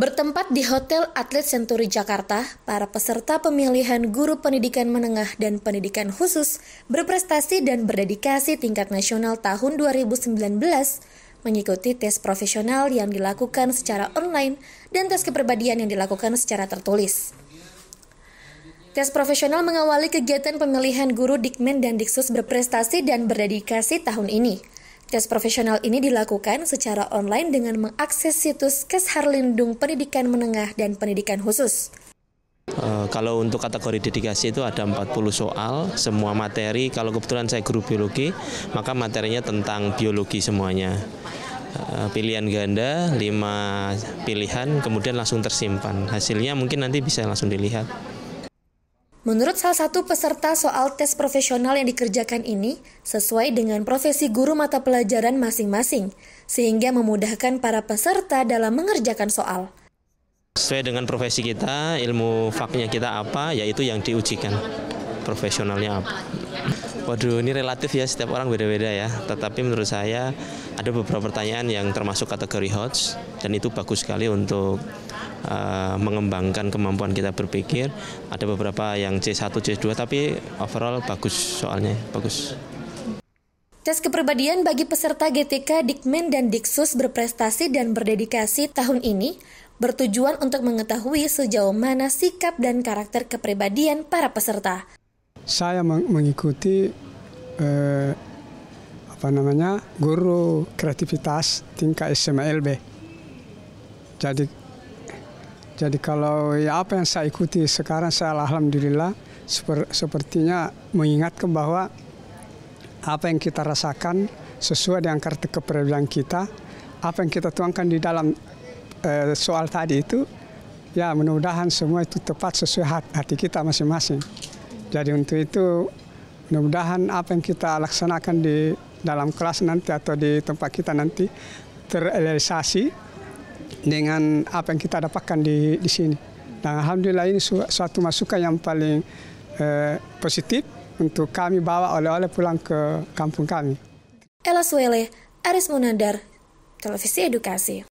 Bertempat di Hotel Atlet Senturi Jakarta, para peserta pemilihan guru pendidikan menengah dan pendidikan khusus berprestasi dan berdedikasi tingkat nasional tahun 2019 mengikuti tes profesional yang dilakukan secara online dan tes kepribadian yang dilakukan secara tertulis. Tes profesional mengawali kegiatan pemilihan guru Dikmen dan Diksus berprestasi dan berdedikasi tahun ini. Tes profesional ini dilakukan secara online dengan mengakses situs Keshar Lindung Pendidikan Menengah dan Pendidikan Khusus. Uh, kalau untuk kategori dedikasi itu ada 40 soal, semua materi, kalau kebetulan saya guru biologi, maka materinya tentang biologi semuanya. Uh, pilihan ganda, 5 pilihan, kemudian langsung tersimpan. Hasilnya mungkin nanti bisa langsung dilihat. Menurut salah satu peserta soal tes profesional yang dikerjakan ini sesuai dengan profesi guru mata pelajaran masing-masing, sehingga memudahkan para peserta dalam mengerjakan soal. Sesuai dengan profesi kita, ilmu faknya kita apa, yaitu yang diujikan. Profesionalnya apa. Waduh, ini relatif ya, setiap orang beda-beda ya. Tetapi menurut saya ada beberapa pertanyaan yang termasuk kategori HOTS, dan itu bagus sekali untuk Eh, mengembangkan kemampuan kita berpikir. Ada beberapa yang C1, C2 tapi overall bagus soalnya, bagus. Tes kepribadian bagi peserta GTK Dikmen dan Diksus berprestasi dan berdedikasi tahun ini bertujuan untuk mengetahui sejauh mana sikap dan karakter kepribadian para peserta. Saya mengikuti eh, apa namanya guru kreativitas tingkat SMA LB Jadi jadi kalau ya apa yang saya ikuti sekarang saya alhamdulillah seper, sepertinya mengingatkan bahwa apa yang kita rasakan sesuai dengan kartu keperluan kita, apa yang kita tuangkan di dalam e, soal tadi itu, ya mudah-mudahan semua itu tepat sesuai hati kita masing-masing. Jadi untuk itu mudah-mudahan apa yang kita laksanakan di dalam kelas nanti atau di tempat kita nanti terrealisasi dengan apa yang kita dapatkan di, di sini. Dan alhamdulillah ini su suatu masukan yang paling eh, positif untuk kami bawa oleh-oleh pulang ke kampung kami. Ella Swele, Aris Munandar, Televisi Edukasi.